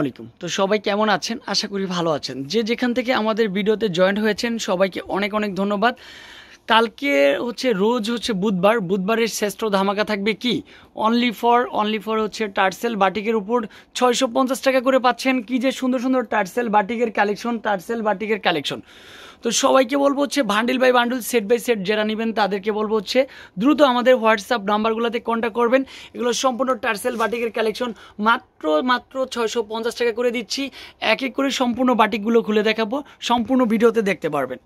আলাইকুম তো সবাই কেমন আছেন আশা করি ভালো আছেন যে যেখান থেকে আমাদের ভিডিওতে জয়েন্ট হয়েছেন সবাইকে অনেক অনেক ধন্যবাদ কালকে হচ্ছে রোজ হচ্ছে বুধবার বুধবারের শ্রেষ্ঠ ধামাকা থাকবে কি অনলি ফর অনলি ফর হচ্ছে টার্সেল বাটিকের উপর ছয়শো টাকা করে পাচ্ছেন কি যে সুন্দর সুন্দর টার্সেল বাটিকের কালেকশন টার্সেল বাটিকের কালেকশন তো সবাইকে বলবো হচ্ছে bundle by bundle set by set যারা নেবেন তাদেরকে বলবো হচ্ছে দ্রুত আমাদের হোয়াটসঅ্যাপ নাম্বারগুলোতে কন্ট্যাক্ট করবেন এগুলো সম্পূর্ণ টার্সেল বাটিকের কালেকশন মাত্র মাত্র ছয়শো টাকা করে দিচ্ছি এক এক করে সম্পূর্ণ বাটিকগুলো খুলে দেখাবো সম্পূর্ণ ভিডিওতে দেখতে পারবেন